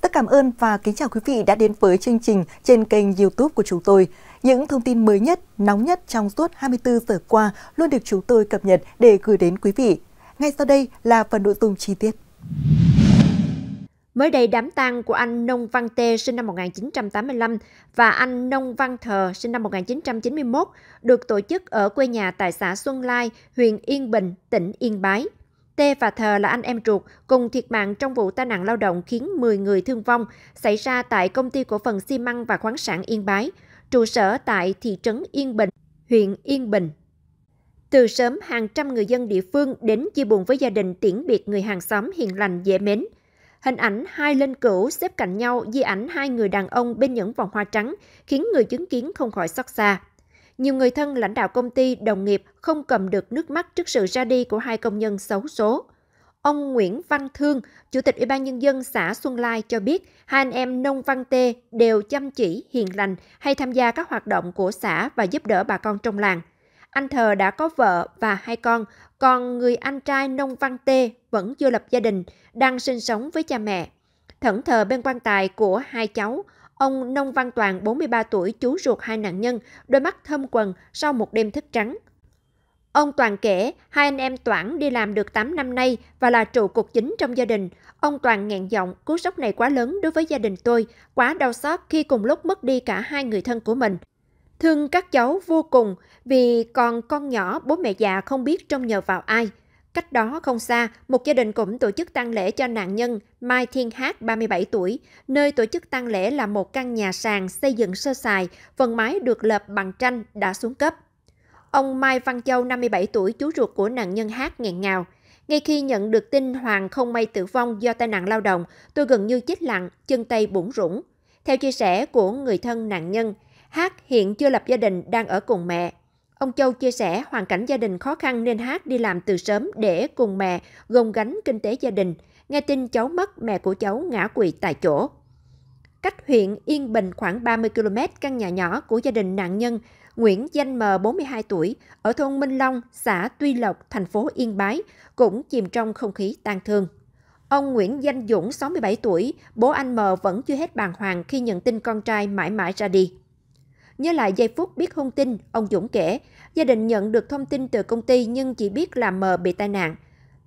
tất cảm ơn và kính chào quý vị đã đến với chương trình trên kênh YouTube của chúng tôi. Những thông tin mới nhất, nóng nhất trong suốt 24 giờ qua luôn được chúng tôi cập nhật để gửi đến quý vị. Ngay sau đây là phần nội dung chi tiết. Mới đây, đám tang của anh Nông Văn Tê sinh năm 1985 và anh Nông Văn Thờ sinh năm 1991 được tổ chức ở quê nhà tại xã Xuân Lai, huyện Yên Bình, tỉnh Yên Bái. T và Thờ là anh em ruột, cùng thiệt mạng trong vụ tai nạn lao động khiến 10 người thương vong xảy ra tại công ty cổ phần xi măng và khoáng sản Yên Bái, trụ sở tại thị trấn Yên Bình, huyện Yên Bình. Từ sớm, hàng trăm người dân địa phương đến chia buồn với gia đình tiễn biệt người hàng xóm hiền lành dễ mến. Hình ảnh hai linh cửu xếp cạnh nhau di ảnh hai người đàn ông bên những vòng hoa trắng khiến người chứng kiến không khỏi xót xa. Nhiều người thân lãnh đạo công ty, đồng nghiệp không cầm được nước mắt trước sự ra đi của hai công nhân xấu số. Ông Nguyễn Văn Thương, Chủ tịch Ủy ban Nhân dân xã Xuân Lai cho biết, hai anh em Nông Văn Tê đều chăm chỉ, hiền lành, hay tham gia các hoạt động của xã và giúp đỡ bà con trong làng. Anh Thờ đã có vợ và hai con, còn người anh trai Nông Văn Tê vẫn chưa lập gia đình, đang sinh sống với cha mẹ. Thẫn thờ bên quan tài của hai cháu, Ông Nông Văn Toàn, 43 tuổi, chú ruột hai nạn nhân, đôi mắt thâm quần sau một đêm thức trắng. Ông Toàn kể, hai anh em Toản đi làm được 8 năm nay và là trụ cột chính trong gia đình. Ông Toàn nghẹn giọng, cú sốc này quá lớn đối với gia đình tôi, quá đau xót khi cùng lúc mất đi cả hai người thân của mình. Thương các cháu vô cùng vì còn con nhỏ bố mẹ già không biết trông nhờ vào ai. Cách đó không xa, một gia đình cũng tổ chức tang lễ cho nạn nhân Mai Thiên Hát, 37 tuổi. Nơi tổ chức tang lễ là một căn nhà sàn xây dựng sơ sài, phần mái được lợp bằng tranh đã xuống cấp. Ông Mai Văn Châu, 57 tuổi, chú ruột của nạn nhân Hát nghẹn ngào. Ngay khi nhận được tin Hoàng không may tử vong do tai nạn lao động, tôi gần như chết lặng, chân tay bủn rủng. Theo chia sẻ của người thân nạn nhân, Hát hiện chưa lập gia đình đang ở cùng mẹ. Ông Châu chia sẻ hoàn cảnh gia đình khó khăn nên Hát đi làm từ sớm để cùng mẹ gồng gánh kinh tế gia đình. Nghe tin cháu mất, mẹ của cháu ngã quỵ tại chỗ. Cách huyện Yên Bình khoảng 30 km, căn nhà nhỏ của gia đình nạn nhân Nguyễn Danh M, 42 tuổi, ở thôn Minh Long, xã Tuy Lộc, thành phố Yên Bái, cũng chìm trong không khí tang thương. Ông Nguyễn Danh Dũng, 67 tuổi, bố anh M vẫn chưa hết bàng hoàng khi nhận tin con trai mãi mãi ra đi. Nhớ lại giây phút biết hung tin, ông Dũng kể, gia đình nhận được thông tin từ công ty nhưng chỉ biết là mờ bị tai nạn.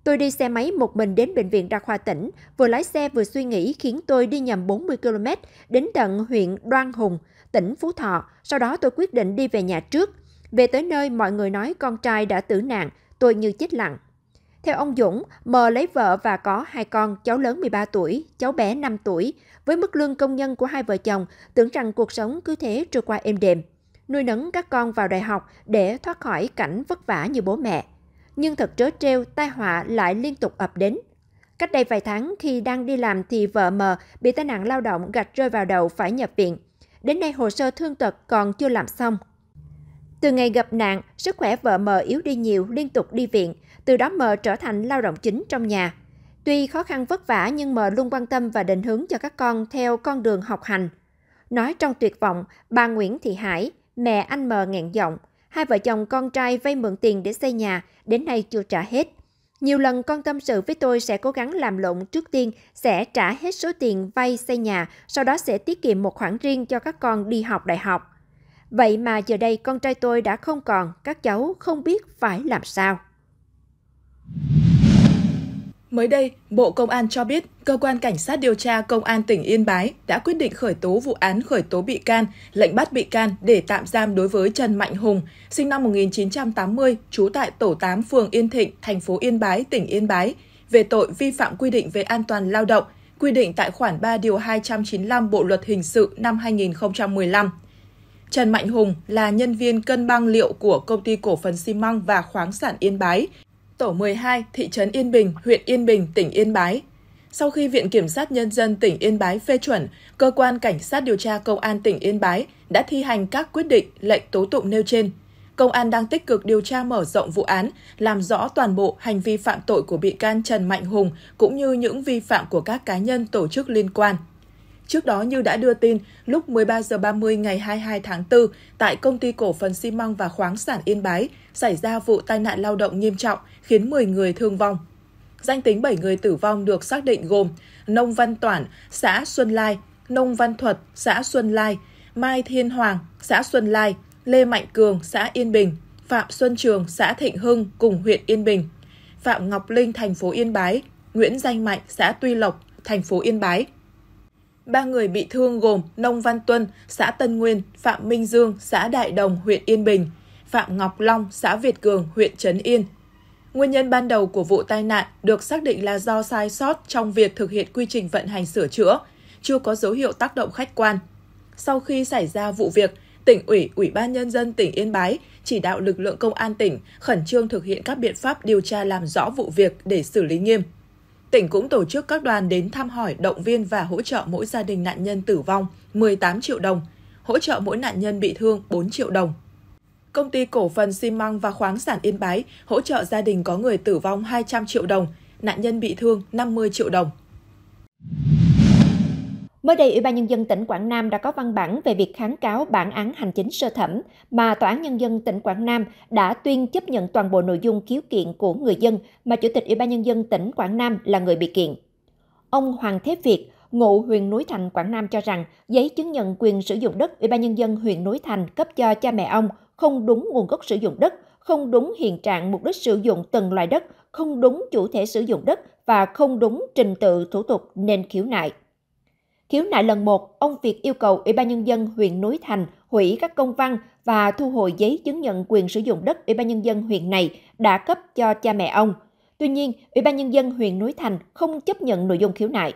Tôi đi xe máy một mình đến bệnh viện đa khoa tỉnh, vừa lái xe vừa suy nghĩ khiến tôi đi nhầm 40 km đến tận huyện Đoan Hùng, tỉnh Phú Thọ. Sau đó tôi quyết định đi về nhà trước. Về tới nơi mọi người nói con trai đã tử nạn, tôi như chết lặng. Theo ông Dũng, M lấy vợ và có hai con, cháu lớn 13 tuổi, cháu bé 5 tuổi. Với mức lương công nhân của hai vợ chồng, tưởng rằng cuộc sống cứ thế trôi qua êm đềm. Nuôi nấng các con vào đại học để thoát khỏi cảnh vất vả như bố mẹ. Nhưng thật trớ trêu, tai họa lại liên tục ập đến. Cách đây vài tháng, khi đang đi làm thì vợ M bị tai nạn lao động gạch rơi vào đầu phải nhập viện. Đến nay hồ sơ thương tật còn chưa làm xong, từ ngày gặp nạn, sức khỏe vợ mờ yếu đi nhiều, liên tục đi viện, từ đó mờ trở thành lao động chính trong nhà. Tuy khó khăn vất vả nhưng mờ luôn quan tâm và định hướng cho các con theo con đường học hành. Nói trong tuyệt vọng, bà Nguyễn Thị Hải, mẹ anh mờ nghẹn giọng, hai vợ chồng con trai vay mượn tiền để xây nhà, đến nay chưa trả hết. Nhiều lần con tâm sự với tôi sẽ cố gắng làm lộn trước tiên, sẽ trả hết số tiền vay xây nhà, sau đó sẽ tiết kiệm một khoản riêng cho các con đi học đại học. Vậy mà giờ đây con trai tôi đã không còn, các cháu không biết phải làm sao. Mới đây, Bộ Công an cho biết, Cơ quan Cảnh sát điều tra Công an tỉnh Yên Bái đã quyết định khởi tố vụ án khởi tố bị can, lệnh bắt bị can để tạm giam đối với Trần Mạnh Hùng, sinh năm 1980, trú tại Tổ 8 phường Yên Thịnh, thành phố Yên Bái, tỉnh Yên Bái, về tội vi phạm quy định về an toàn lao động, quy định tại khoản 3 điều 295 Bộ Luật Hình sự năm 2015. Trần Mạnh Hùng là nhân viên cân băng liệu của công ty cổ phần xi măng và khoáng sản Yên Bái, tổ 12, thị trấn Yên Bình, huyện Yên Bình, tỉnh Yên Bái. Sau khi Viện Kiểm sát Nhân dân tỉnh Yên Bái phê chuẩn, Cơ quan Cảnh sát điều tra Công an tỉnh Yên Bái đã thi hành các quyết định, lệnh tố tụng nêu trên. Công an đang tích cực điều tra mở rộng vụ án, làm rõ toàn bộ hành vi phạm tội của bị can Trần Mạnh Hùng cũng như những vi phạm của các cá nhân tổ chức liên quan. Trước đó như đã đưa tin, lúc 13 giờ 30 ngày 22 tháng 4, tại công ty cổ phần xi măng và khoáng sản Yên Bái, xảy ra vụ tai nạn lao động nghiêm trọng khiến 10 người thương vong. Danh tính 7 người tử vong được xác định gồm Nông Văn Toản, xã Xuân Lai, Nông Văn Thuật, xã Xuân Lai, Mai Thiên Hoàng, xã Xuân Lai, Lê Mạnh Cường, xã Yên Bình, Phạm Xuân Trường, xã Thịnh Hưng cùng huyện Yên Bình, Phạm Ngọc Linh, thành phố Yên Bái, Nguyễn Danh Mạnh, xã Tuy Lộc, thành phố Yên Bái. Ba người bị thương gồm Nông Văn Tuân, xã Tân Nguyên, Phạm Minh Dương, xã Đại Đồng, huyện Yên Bình, Phạm Ngọc Long, xã Việt Cường, huyện Trấn Yên. Nguyên nhân ban đầu của vụ tai nạn được xác định là do sai sót trong việc thực hiện quy trình vận hành sửa chữa, chưa có dấu hiệu tác động khách quan. Sau khi xảy ra vụ việc, tỉnh ủy, ủy ban nhân dân tỉnh Yên Bái chỉ đạo lực lượng công an tỉnh khẩn trương thực hiện các biện pháp điều tra làm rõ vụ việc để xử lý nghiêm. Tỉnh cũng tổ chức các đoàn đến thăm hỏi, động viên và hỗ trợ mỗi gia đình nạn nhân tử vong 18 triệu đồng, hỗ trợ mỗi nạn nhân bị thương 4 triệu đồng. Công ty cổ phần xi măng và khoáng sản Yên Bái hỗ trợ gia đình có người tử vong 200 triệu đồng, nạn nhân bị thương 50 triệu đồng. Mới đây, Ủy ban Nhân dân tỉnh Quảng Nam đã có văn bản về việc kháng cáo bản án hành chính sơ thẩm mà Tòa án Nhân dân tỉnh Quảng Nam đã tuyên chấp nhận toàn bộ nội dung khiếu kiện của người dân mà Chủ tịch Ủy ban Nhân dân tỉnh Quảng Nam là người bị kiện. Ông Hoàng Thế Việt, ngụ huyện Núi Thành, Quảng Nam cho rằng giấy chứng nhận quyền sử dụng đất Ủy ban Nhân dân huyện Núi Thành cấp cho cha mẹ ông không đúng nguồn gốc sử dụng đất, không đúng hiện trạng mục đích sử dụng từng loại đất, không đúng chủ thể sử dụng đất và không đúng trình tự thủ tục nên khiếu nại. Khiếu nại lần một, ông Việt yêu cầu Ủy ban Nhân dân huyện Núi Thành hủy các công văn và thu hồi giấy chứng nhận quyền sử dụng đất Ủy ban Nhân dân huyện này đã cấp cho cha mẹ ông. Tuy nhiên, Ủy ban Nhân dân huyện Núi Thành không chấp nhận nội dung khiếu nại.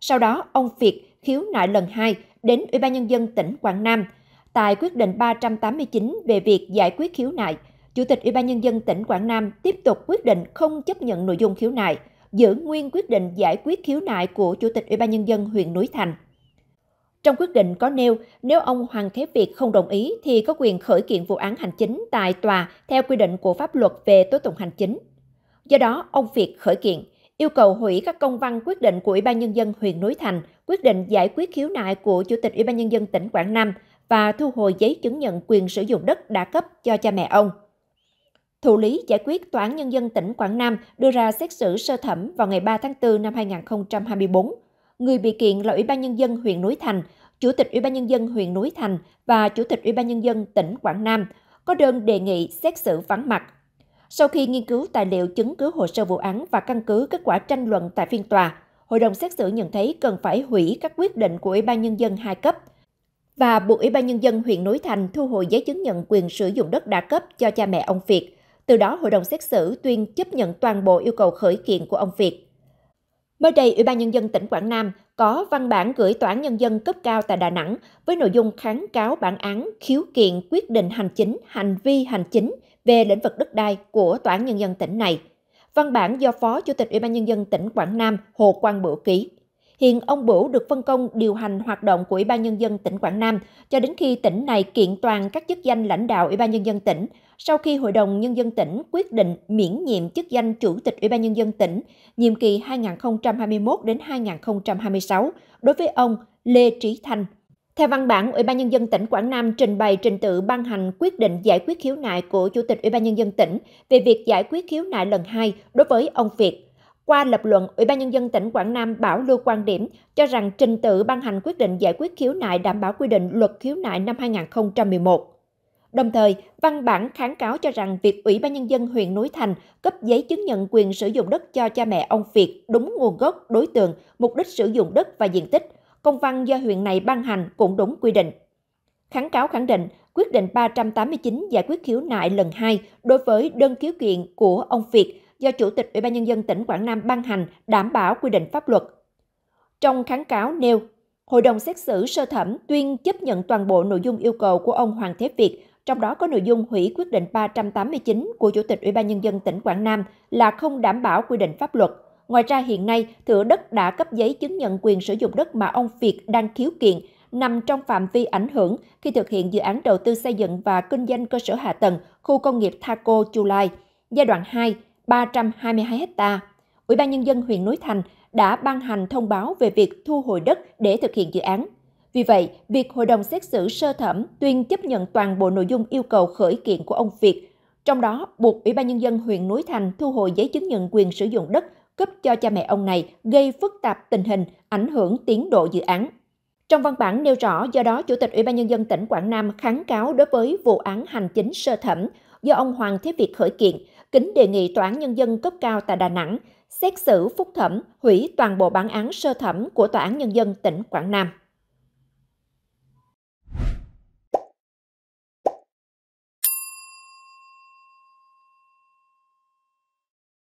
Sau đó, ông Việt khiếu nại lần hai đến Ủy ban Nhân dân tỉnh Quảng Nam. Tại quyết định 389 về việc giải quyết khiếu nại, Chủ tịch Ủy ban Nhân dân tỉnh Quảng Nam tiếp tục quyết định không chấp nhận nội dung khiếu nại – giữ nguyên quyết định giải quyết khiếu nại của Chủ tịch Ủy ban nhân dân huyện Núi Thành. Trong quyết định có nêu, nếu ông Hoàng Thế Việt không đồng ý thì có quyền khởi kiện vụ án hành chính tại tòa theo quy định của pháp luật về tố tụng hành chính. Do đó, ông Việt khởi kiện, yêu cầu hủy các công văn quyết định của Ủy ban Nhân dân huyện Núi Thành, quyết định giải quyết khiếu nại của Chủ tịch Ủy ban Nhân dân tỉnh Quảng Nam và thu hồi giấy chứng nhận quyền sử dụng đất đã cấp cho cha mẹ ông thụ lý giải quyết Tòa án Nhân dân tỉnh Quảng Nam đưa ra xét xử sơ thẩm vào ngày 3 tháng 4 năm 2024. Người bị kiện là Ủy ban Nhân dân huyện Núi Thành, Chủ tịch Ủy ban Nhân dân huyện Núi Thành và Chủ tịch Ủy ban Nhân dân tỉnh Quảng Nam có đơn đề nghị xét xử vắng mặt. Sau khi nghiên cứu tài liệu chứng cứ hồ sơ vụ án và căn cứ kết quả tranh luận tại phiên tòa, hội đồng xét xử nhận thấy cần phải hủy các quyết định của Ủy ban Nhân dân hai cấp và buộc Ủy ban Nhân dân huyện Núi Thành thu hồi giấy chứng nhận quyền sử dụng đất đã cấp cho cha mẹ ông Việt từ đó, hội đồng xét xử tuyên chấp nhận toàn bộ yêu cầu khởi kiện của ông Việt. Mới đây, Ủy ban Nhân dân tỉnh Quảng Nam có văn bản gửi Tòa án Nhân dân cấp cao tại Đà Nẵng với nội dung kháng cáo bản án khiếu kiện quyết định hành chính, hành vi hành chính về lĩnh vực đất đai của Tòa án Nhân dân tỉnh này. Văn bản do Phó Chủ tịch Ủy ban Nhân dân tỉnh Quảng Nam Hồ Quang Bửu ký. Hiện ông Bửu được phân công điều hành hoạt động của Ủy ban Nhân dân tỉnh Quảng Nam cho đến khi tỉnh này kiện toàn các chức danh lãnh đạo Ủy ban Nhân dân tỉnh sau khi Hội đồng Nhân dân tỉnh quyết định miễn nhiệm chức danh Chủ tịch Ủy ban Nhân dân tỉnh nhiệm kỳ 2021 đến 2026 đối với ông Lê Trí Thanh. Theo văn bản, Ủy ban Nhân dân tỉnh Quảng Nam trình bày trình tự ban hành quyết định giải quyết khiếu nại của Chủ tịch Ủy ban Nhân dân tỉnh về việc giải quyết khiếu nại lần 2 đối với ông Việt. Qua lập luận, Ủy ban Nhân dân tỉnh Quảng Nam bảo lưu quan điểm cho rằng trình tự ban hành quyết định giải quyết khiếu nại đảm bảo quy định luật khiếu nại năm 2011. Đồng thời, văn bản kháng cáo cho rằng việc Ủy ban Nhân dân huyện Núi Thành cấp giấy chứng nhận quyền sử dụng đất cho cha mẹ ông Việt đúng nguồn gốc, đối tượng, mục đích sử dụng đất và diện tích. Công văn do huyện này ban hành cũng đúng quy định. Kháng cáo khẳng định quyết định 389 giải quyết khiếu nại lần 2 đối với đơn khiếu kiện của ông Việt do Chủ tịch Ủy ban Nhân dân tỉnh Quảng Nam ban hành đảm bảo quy định pháp luật. Trong kháng cáo nêu, Hội đồng xét xử sơ thẩm tuyên chấp nhận toàn bộ nội dung yêu cầu của ông Hoàng Thế Việt trong đó có nội dung hủy quyết định 389 của Chủ tịch Ủy ban Nhân dân tỉnh Quảng Nam là không đảm bảo quy định pháp luật. Ngoài ra hiện nay, thửa đất đã cấp giấy chứng nhận quyền sử dụng đất mà ông Việt đang khiếu kiện nằm trong phạm vi ảnh hưởng khi thực hiện dự án đầu tư xây dựng và kinh doanh cơ sở hạ tầng khu công nghiệp Thaco Chu Lai, giai đoạn 2, 322 ha. Ủy ban Nhân dân huyện Núi Thành đã ban hành thông báo về việc thu hồi đất để thực hiện dự án. Vì vậy, việc Hội đồng xét xử sơ thẩm tuyên chấp nhận toàn bộ nội dung yêu cầu khởi kiện của ông Việt, trong đó buộc Ủy ban Nhân dân huyện Núi Thành thu hồi giấy chứng nhận quyền sử dụng đất cấp cho cha mẹ ông này gây phức tạp tình hình, ảnh hưởng tiến độ dự án. Trong văn bản nêu rõ, do đó Chủ tịch Ủy ban Nhân dân tỉnh Quảng Nam kháng cáo đối với vụ án hành chính sơ thẩm do ông Hoàng Thế Việt khởi kiện, kính đề nghị Tòa án Nhân dân cấp cao tại Đà Nẵng xét xử phúc thẩm hủy toàn bộ bản án sơ thẩm của Tòa án Nhân dân tỉnh Quảng Nam.